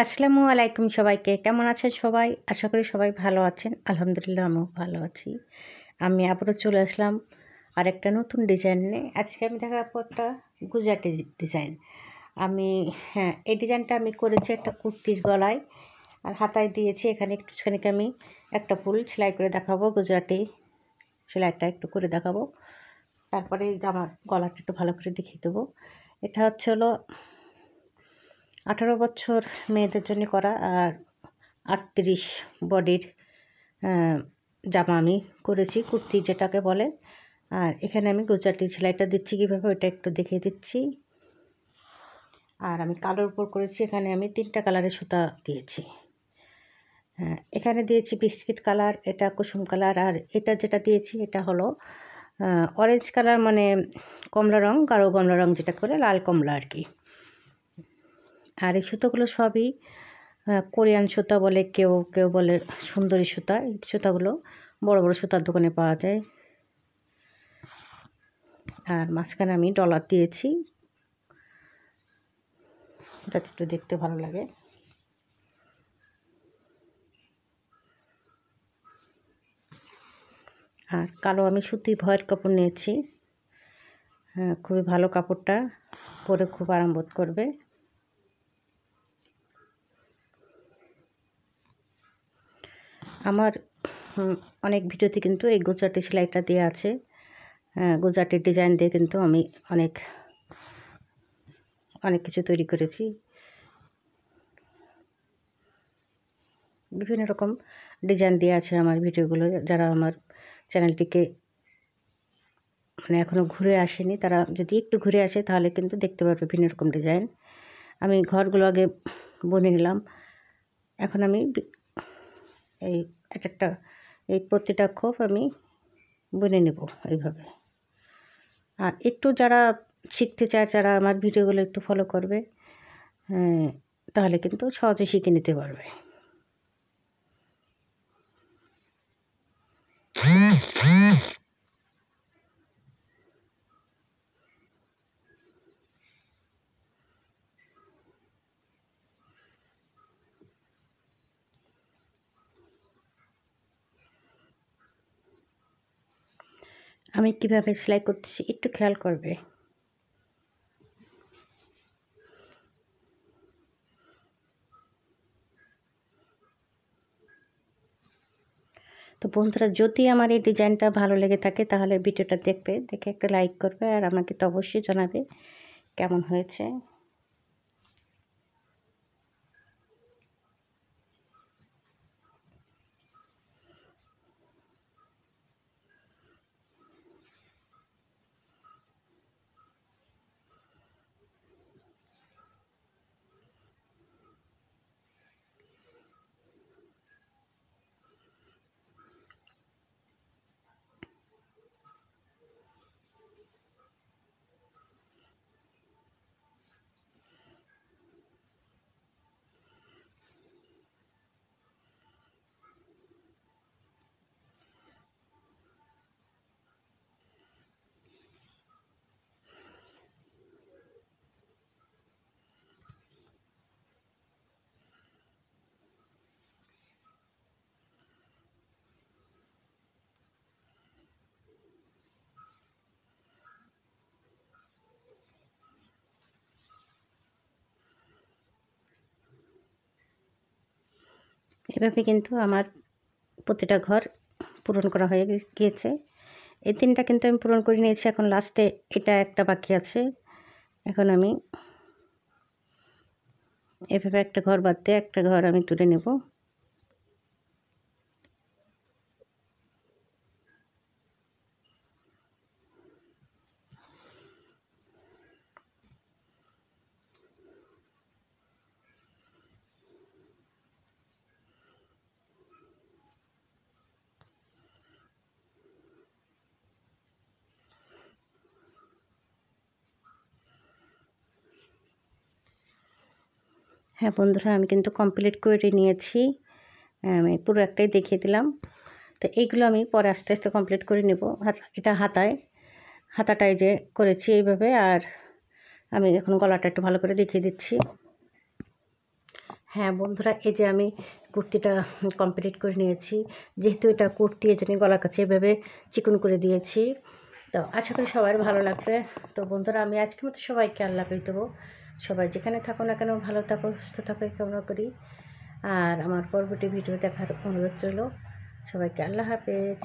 আসসালামু আলাইকুম সবাইকে কেমন আছেন সবাই আশা করি সবাই ভালো আছেন আলহামদুলিল্লাহ আমিও ভালো আছি আমি আবারও চলে আসলাম আর একটা নতুন ডিজাইন নিয়ে আজকে আমি দেখাবো একটা গুজরাটি ডিজাইন আমি হ্যাঁ এই ডিজাইনটা আমি করেছি একটা কুর্তির গলায় আর হাতায় দিয়েছি এখানে একটুখানি আমি একটা ফুল সেলাই করে দেখাবো গুজরাটি সেলাইটা একটু করে দেখাবো তারপরে জামার গলাটা একটু ভালো করে দেখিয়ে দেবো এটা হচ্ছে হলো আঠারো বছর মেয়েদের জন্য করা আর আটত্রিশ বডির জামা আমি করেছি কুর্তি যেটাকে বলে আর এখানে আমি গুজরাটি সেলাইটা দিচ্ছি কীভাবে ওইটা একটু দেখিয়ে দিচ্ছি আর আমি কালোর উপর করেছি এখানে আমি তিনটা কালারের সুতা দিয়েছি এখানে দিয়েছি বিস্কিট কালার এটা কুসুম কালার আর এটা যেটা দিয়েছি এটা হলো অরেঞ্জ কালার মানে কমলা রঙ গাঢ় কমলা রঙ যেটা করে লাল কমলা আর কি আর এই সুতোগুলো সবই কোরিয়ান সুতা বলে কেউ কেউ বলে সুন্দরী সুতা এই সুতাগুলো বড় বড় সুতার দোকানে পাওয়া যায় আর মাঝখানে আমি ডলার দিয়েছি যাতে একটু দেখতে ভালো লাগে আর কালো আমি সুতি ভয়ের কাপড় নিয়েছি হ্যাঁ, খুবই ভালো কাপড়টা পরে খুব আরাম বোধ করবে আমার অনেক ভিডিওতে কিন্তু এই গুজরাটি সেলাইটা দেওয়া আছে হ্যাঁ, গুজরাটি ডিজাইন দিয়ে কিন্তু আমি অনেক অনেক কিছু তৈরি করেছি বিভিন্ন রকম ডিজাইন দিয়ে আছে আমার ভিডিওগুলো যারা আমার চ্যানেলটিকে মানে এখনও ঘুরে আসেনি তারা যদি একটু ঘুরে আসে তাহলে কিন্তু দেখতে পারবে বিভিন্ন রকম ডিজাইন আমি ঘরগুলো আগে বনে নিলাম এখন আমি এই এক একটা এই প্রতিটা খোপ আমি বুনে নেব এইভাবে আর একটু যারা শিখতে চায় যারা আমার ভিডিওগুলো একটু ফলো করবে হ্যাঁ, তাহলে কিন্তু সহজে শিখে নিতে পারবে আমি কিভাবে সেলাই করতেছি একটু খেয়াল করবে তো বন্ধুরা যদি আমার এই ডিজাইনটা ভালো লেগে থাকে তাহলে ভিডিওটা দেখবে দেখে একটা লাইক করবে আর আমাকে তো অবশ্যই জানাবে কেমন হয়েছে এভাবে কিন্তু আমার প্রতিটা ঘর পূরণ করা হয়ে গিয়েছে এই তিনটা কিন্তু আমি পূরণ করে নিয়েছি এখন লাস্টে এটা একটা বাকি আছে এখন আমি এভাবে একটা ঘর বাদ দিয়ে একটা ঘর আমি তুলে নেব হ্যাঁ বন্ধুরা আমি কিন্তু কমপ্লিট করে নিয়েছি আমি পুরো একটাই দেখিয়ে দিলাম তো এইগুলো আমি পরে আস্তে আস্তে কমপ্লিট করে নেব এটা হাতায় হাতাটায় যে করেছি এইভাবে আর আমি এখন গলাটা একটু ভালো করে দেখিয়ে দিচ্ছি হ্যাঁ বন্ধুরা এই যে আমি কুর্তিটা কমপ্লিট করে নিয়েছি যেহেতু এটা কুর্তি এই জন্য গলার কাছে এভাবে চিকন করে দিয়েছি তো আশা করি সবার ভালো লাগবে তো বন্ধুরা আমি আজকের মতো সবাইকে আল্লাহ পেয়ে দেবো সবাই যেখানে থাকো না কেন ভালো থাকো সুস্থ থাকো এই কামনা করি আর আমার পরবর্তী ভিডিও দেখার অনুরোধ রইল সবাইকে আল্লাহ হাফেজ